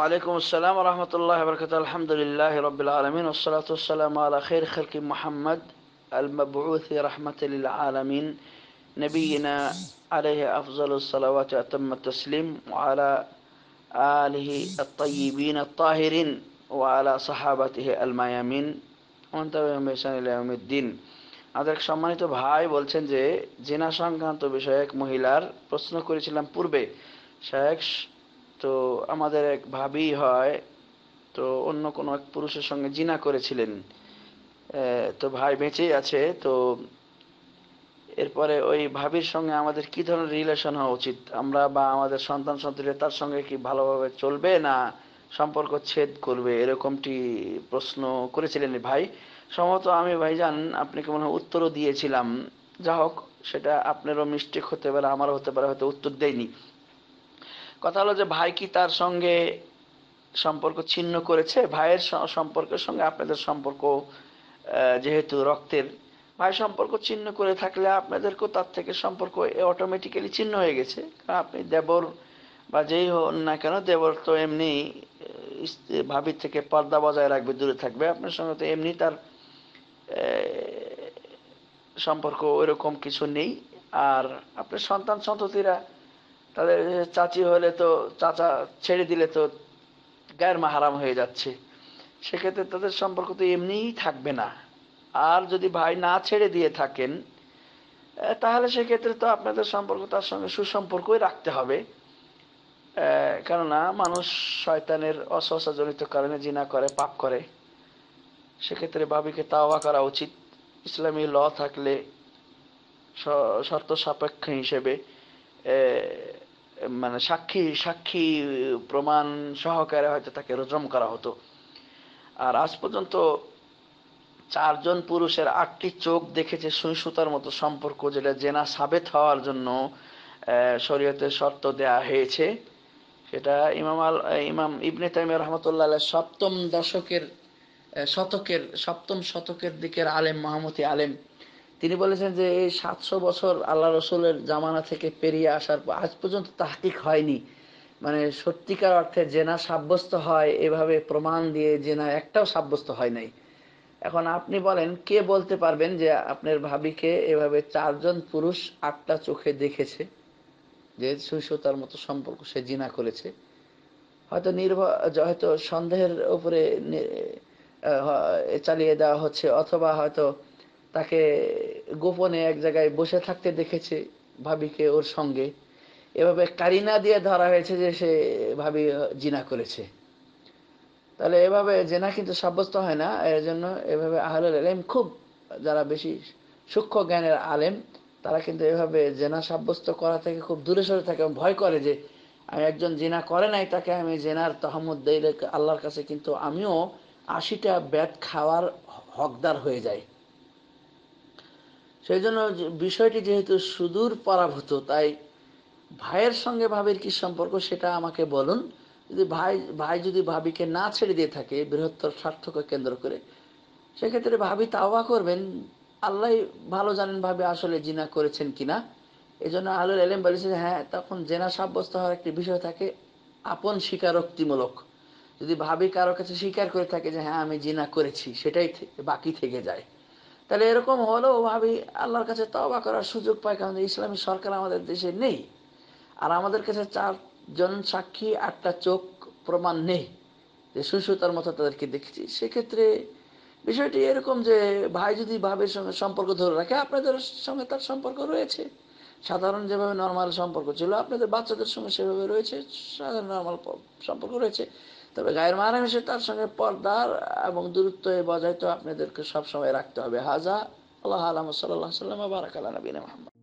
وعليكم السلام ورحمة الله وبركاته الحمد لله رب العالمين والصلاة والسلام على خير خلق محمد المبعوث رحمة للعالمين نبينا عليه أفضل الصلوات وأتم التسليم وعلى آله الطيبين الطاهرين وعلى صحابته الميامين وانتبههم بإحسان إلى يوم الدين আমাদের সম্মানিত ভাই বলছেন যে জেনা সংক্রান্ত বিষয়ে এক মহিলার প্রশ্ন করেছিলাম পূর্বে শেখ তো আমাদের এক ভাবি হয় তো অন্য কোনো এক পুরুষের সঙ্গে জিনা করেছিলেন তো ভাই বেঁচেই আছে তো এরপরে ওই ভাবির সঙ্গে আমাদের কি ধরনের রিলেশন হওয়া উচিত আমরা বা আমাদের সন্তান সন্ততিরা তার সঙ্গে কি ভালোভাবে চলবে না সম্পর্ক ছেদ করবে এরকমটি প্রশ্ন করেছিলেন ভাই সম্ভবত আমি ভাইজান আপনাকে মনে হয় উত্তরও দিয়েছিলাম যা হোক সেটা আপনারও মিস্টেক হতে পারে আমারও হতে পারে হয়তো উত্তর দেয়নি কথা হলো যে ভাই কি তার সঙ্গে সম্পর্ক ছিন্ন করেছে ভাইয়ের সম্পর্কের সঙ্গে আপনাদের সম্পর্ক যেহেতু রক্তের ভাই সম্পর্ক ছিন্ন করে থাকলে আপনাদেরকেও তার থেকে সম্পর্ক অটোমেটিক্যালি ছিন্ন হয়ে গেছে কারণ আপনি দেবর বা যেই হন না কেন দেবর তো এমনি ভাবির থেকে পর্দা বজায় রাখবে দূরে থাকবে আপনার সঙ্গে তো এমনি তার সম্পর্ক ওইরকম কিছু নেই আর আপনার সন্তান সন্ততিরা তাদের চাচি হলে তো চাচা ছেড়ে দিলে তো গায়ের মাহারাম হয়ে যাচ্ছে সেক্ষেত্রে তাদের সম্পর্ক তো এমনিই থাকবে না আর যদি ভাই না ছেড়ে দিয়ে থাকেন তাহলে সেক্ষেত্রে তো আপনাদের সম্পর্ক তার সঙ্গে সুসম্পর্কই রাখতে হবে কেননা মানুষ শয়তানের অসহসাজনিত কারণে জিনা করে পাপ করে সেক্ষেত্রে ভাবিকে তাওয়া করা উচিত ইসলামী ল থাকলে শর্ত সাপেক্ষ হিসেবে মানে সাক্ষী সাক্ষী প্রমাণ সহকারে হয়তো তাকে রজম করা হতো আর আজ পর্যন্ত চারজন পুরুষের আটটি চোখ দেখেছে সহিষ্ণুতার মতো সম্পর্ক যেটা জেনা সাবেত হওয়ার জন্য শরীয়তে শর্ত দেয়া হয়েছে সেটা ইমাম আল ইমাম ইবনে তাইম রহমতুল্লাহ সপ্তম দশকের শতকের সপ্তম শতকের দিকের আলেম মহামতি আলেম তিনি বলেছেন যে এই সাতশো বছর আল্লাহ রসুলের জামানা থেকে পেরিয়ে আসার পর আজ পর্যন্ত তাহকিক হয়নি মানে সত্যিকার অর্থে জেনা সাব্যস্ত হয় এভাবে প্রমাণ দিয়ে জেনা একটাও সাব্যস্ত হয় নাই এখন আপনি বলেন কে বলতে পারবেন যে আপনার ভাবিকে এভাবে চারজন পুরুষ আটটা চোখে দেখেছে যে সুসতার মতো সম্পর্ক সে জিনা করেছে হয়তো নির্ভর হয়তো সন্দেহের উপরে চালিয়ে দেওয়া হচ্ছে অথবা হয়তো তাকে গোপনে এক জায়গায় বসে থাকতে দেখেছে ভাবিকে ওর সঙ্গে এভাবে কারিনা দিয়ে ধরা হয়েছে যে সে ভাবি জিনা করেছে তাহলে এভাবে জেনা কিন্তু সাব্যস্ত হয় না এর জন্য এভাবে আহলুল আলেম খুব যারা বেশি সূক্ষ্ম জ্ঞানের আলেম তারা কিন্তু এভাবে জেনা সাব্যস্ত করা থেকে খুব দূরে সরে থাকে এবং ভয় করে যে আমি একজন জেনা করে নাই তাকে আমি জেনার তহমদ দিলে আল্লাহর কাছে কিন্তু আমিও আশিটা ব্যাট খাওয়ার হকদার হয়ে যায় সেই জন্য বিষয়টি যেহেতু সুদূর পরাভূত তাই ভাইয়ের সঙ্গে ভাবির কি সম্পর্ক সেটা আমাকে বলুন যদি ভাই ভাই যদি ভাবিকে না ছেড়ে দিয়ে থাকে বৃহত্তর স্বার্থকে কেন্দ্র করে সেক্ষেত্রে ভাবি তাওয়া করবেন আল্লাহ ভালো জানেন ভাবে আসলে জিনা করেছেন কিনা এই জন্য আলুল এলেম বলেছে হ্যাঁ তখন জেনা সাব্যস্ত হওয়ার একটি বিষয় থাকে আপন স্বীকারোক্তিমূলক যদি ভাবি কারো কাছে স্বীকার করে থাকে যে হ্যাঁ আমি জিনা করেছি সেটাই বাকি থেকে যায় তাহলে এরকম হলেও ভাবি আল্লাহর কাছে তবা করার সুযোগ পাই কারণ ইসলামী সরকার আমাদের দেশে নেই আর আমাদের কাছে চারজন সাক্ষী আটটা চোখ প্রমাণ নেই যে সুসুতার মতো তাদেরকে দেখেছি সেক্ষেত্রে বিষয়টি এরকম যে ভাই যদি ভাবের সঙ্গে সম্পর্ক ধরে রাখে আপনাদের সঙ্গে তার সম্পর্ক রয়েছে সাধারণ যেভাবে নর্মাল সম্পর্ক ছিল আপনাদের বাচ্চাদের সঙ্গে সেভাবে রয়েছে সাধারণ নর্মাল সম্পর্ক রয়েছে তবে গায়ের মারা হিসেবে তার সঙ্গে পর্দার এবং দূরত্ব বজায় তো আপনাদেরকে সবসময় রাখতে হবে হাজা আল্লাহ আলম সাল্লাহ সাল্লাম বারাকালা নবীন মোহাম্মদ